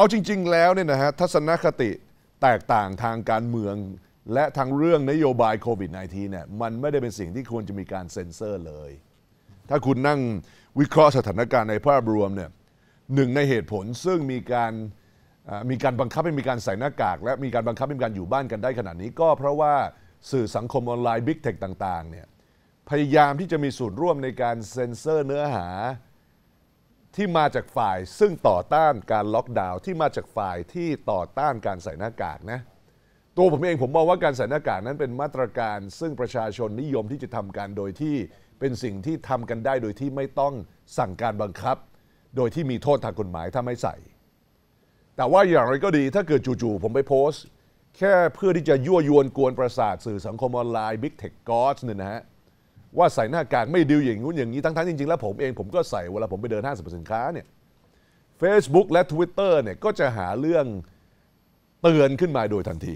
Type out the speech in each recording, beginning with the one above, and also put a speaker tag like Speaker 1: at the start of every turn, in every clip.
Speaker 1: เอาจริง ๆแล้วเนี่ยนะฮะทัศนคติแตกต่างทางการเมืองและทางเรื่องนโยบายโควิด -19 เนี่ยมันไม่ได้เป็นสิ่งที่ควรจะมีการเซ็นเซอร์เลย ถ้าคุณนั่งวิเคราะห์สถานการณ์ในภาพรวมเนี่ยหนึ่งในเหตุผลซึ่งมีการมีการบังคับให้มีการใส่หน้ากาก และมีการบังคับให้มีการอยู่บ้านกันได้ขนาดนี้ ก็เพราะว่าสื่อสังคมออนไลน์บิ๊กเทคต่างๆเนี่ยพยายามที่จะมีส่วนร่วมในการเซ็นเซอร์เนื้อหาที่มาจากฝ่ายซึ่งต่อต้านการล็อกดาวน์ที่มาจากฝ่ายที่ต่อต้านการใส่หน้ากากนะตัวผมเองผมมองว่าการใส่หน้ากากนั้นเป็นมาตรการ ซึ่งประชาชนนิยมที่จะทำกันโดยที่เป็นสิ่งที่ทำกันได้โดยที่ไม่ต้องสั่งการบังคับ โดยที่มีโทษทางกฎหมายถ้าไม่ใส่ แต่ว่าอย่างไรก็ดีถ้าเกิดจู่ๆผมไปโพสต์ แค่เพื่อที่จะยั่วยวนกวนประสาทสื่อสังคมออนไลน์ Big Tech Gods เนี่ยนะฮะว่าใส่หน้ากากไม่ดีอย่างนู้นอย่างนี้ ทั้งๆ จริงๆ แล้วผมเอง ผมก็ใส่เวลาผมไปเดินห้างสรรพสินค้าเนี่ย Facebook และ Twitter เนี่ยก็จะหาเรื่องเตือนขึ้นมาโดยทันที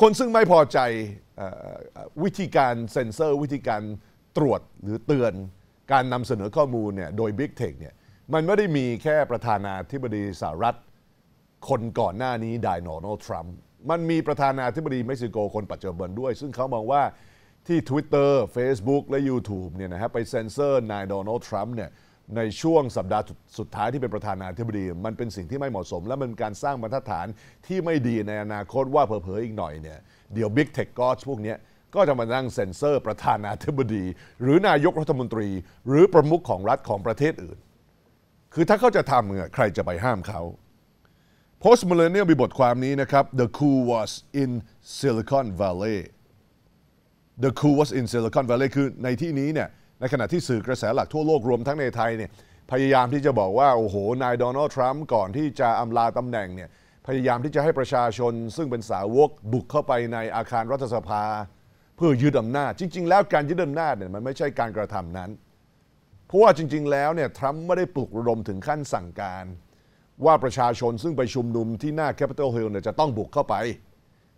Speaker 1: คนซึ่งไม่พอใจอวิธีการเซ็นเซอร์ วิธีการตรวจหรือเตือนการนำเสนอข้อมูลเนี่ยโดย Big Tech เนี่ยมันไม่ได้มีแค่ประธานาธิบดีสหรัฐ คนก่อนหน้านี้ดายนอร์นทรัมมันมีประธานาธิบดีเม็กซิโก คนปัจจุบันด้วย ซึ่งเขามองว่าที่ Twitter Facebook และ YouTube เนี่ยนะฮะไปเซ็นเซอร์นายโดนัลด์ทรัมป์เนี่ยในช่วงสัปดาห์สุดท้ายที่เป็นประธานาธิบดีมันเป็นสิ่งที่ไม่เหมาะสม และมันการสร้างบรรทัดฐานที่ไม่ดีในอนาคตว่าเผลอๆ อีกหน่อยเนี่ยเดี๋ยว Big Tech g o d พวกนี้ก็จะมานั่งเซ็นเซอร์ประธานาธิบดี หรือนายกรัฐมนตรี หรือประมุขของรัฐของประเทศอื่น คือถ้าเขาจะทำเนี่ยใครจะไปห้ามเขา Post Millennial มีบทความนี้นะครับ The coup was in Silicon Valley the c o o l was in Silicon Valley คือ ในที่นี้เนี่ย ในขณะที่สื่อกระแสหลักทั่วโลกรวมทั้งในไทยเนี่ย พยายามที่จะบอกว่า โอ้โห นายโดนัลด์ทรัมป์ก่อนที่จะอำลาตำแหน่งเนี่ย พยายามที่จะให้ประชาชน ซึ่งเป็นสาวก บุกเข้าไปในอาคารรัฐสภา เพื่อยึดอำนาจ จริง ๆ แล้วการยึดอำนาจเนี่ยมันไม่ใช่การกระทำนั้น เพราะว่าจริงๆแล้วเนี่ยทรัมป์ไม่ได้ปลุกระดมถึงขั้นสั่งการ ว่าประชาชนซึ่งไปชุมนุมที่หน้าแคปิตอลฮิลล์เนี่ยจะต้องบุกเข้าไป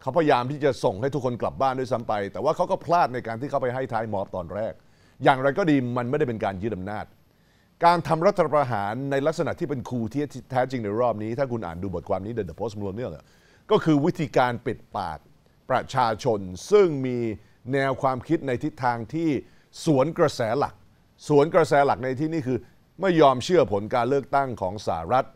Speaker 1: เขาพยายามที่จะส่งให้ทุกคนกลับบ้านด้วยซ้ำไป แต่ว่าเขาก็พลาดในการที่เขาไปให้ท้ายมอบตอนแรก อย่างไรก็ดีมันไม่ได้เป็นการยึดอานาจ การทำรัฐประหารในลักษณะที่เป็นคูที่แท้จริงในรอบนี้ ถ้าคุณอ่านดูบทความนี้เดอะโพสต์มูลเนี่ยก็คือวิธีการปิดปากประชาชนซึ่งมีแนวความคิดในทิศทางที่สวนกระแสหลักสวนกระแสหลักในที่นี่คือไม่ยอมเชื่อผลการเลือกตั้งของสหรัฐ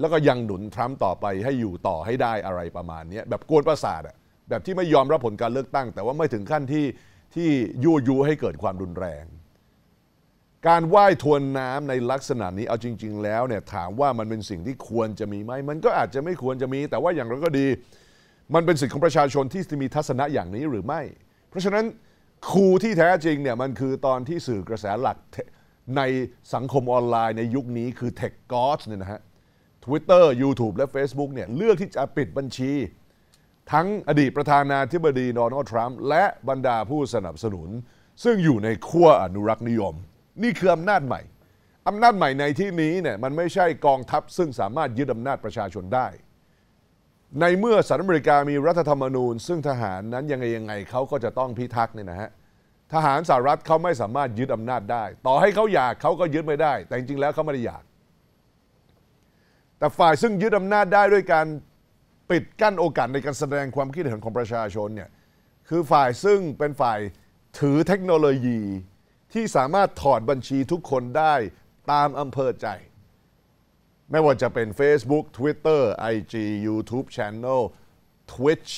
Speaker 1: แล้วก็ยังหนุนทรัมป์ต่อไปให้อยู่ต่อให้ได้อะไรประมาณนี้แบบกวนประสาทอะแบบที่ไม่ยอมรับผลการเลือกตั้ง แต่ว่าไม่ถึงขั้นที่ที่ยั่วยุให้เกิดความรุนแรง การไหว้ทวนน้ำในลักษณะนี้เอาจริงๆแล้วเนี่ยถามว่ามันเป็นสิ่งที่ควรจะมีไหมมันก็อาจจะไม่ควรจะมี แต่ว่าอย่างไรก็ดี มันเป็นสิทธิของประชาชนที่จะมีทัศนะอย่างนี้หรือไม่ เพราะฉะนั้นครูที่แท้จริงเนี่ยมันคือตอนที่สื่อกระแสหลักในสังคมออนไลน์ในยุคนี้คือ Tech g o d เนี่ยนะฮะ Twitter YouTube และ Facebook เนี่ยเลือกที่จะปิดบัญชี ทั้งอดีตประธานาธิบดีโดนัลด์ทรัมป์และบรรดาผู้สนับสนุนซึ่งอยู่ในขั้วอนุรักษ์นิยม นี่คืออำนาจใหม่ อำนาจใหม่ในที่นี้เนี่ยมันไม่ใช่กองทัพซึ่งสามารถยึดอำนาจประชาชนได้ ในเมื่อสหรัฐอเมริกามีรัฐธรรมนูญ ซึ่งทหารนั้นยังไงยังไงเขาก็จะต้องพิทักษ์เนี่ยนะฮะทหารสหรัฐเขาไม่สามารถยึดอำนาจได้ ต่อให้เขาอยากเขาก็ยึดไม่ได้ แต่จริงๆแล้วเขาไม่ได้อยากแต่ฝ่ายซึ่งยึดอำนาจได้ด้วยการปิดกั้นโอกาสในการแสดงความคิดเห็นของประชาชนเนี่ยคือฝ่ายซึ่งเป็นฝ่ายถือเทคโนโลยีที่สามารถถอดบัญชีทุกคนได้ตามอำเภอใจ ไม่ว่าจะเป็น Facebook Twitter IG YouTube Channel Twitch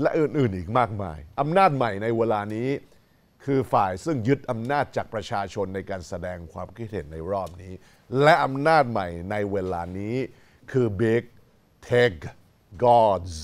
Speaker 1: และอื่นๆอีกมากมายอำนาจใหม่ในเวลานี้คือฝ่ายซึ่งยึดอำนาจจากประชาชนในการแสดงความคิดเห็นในรอบนี้ และอำนาจใหม่ในเวลานี้ คือ Big Tech Gods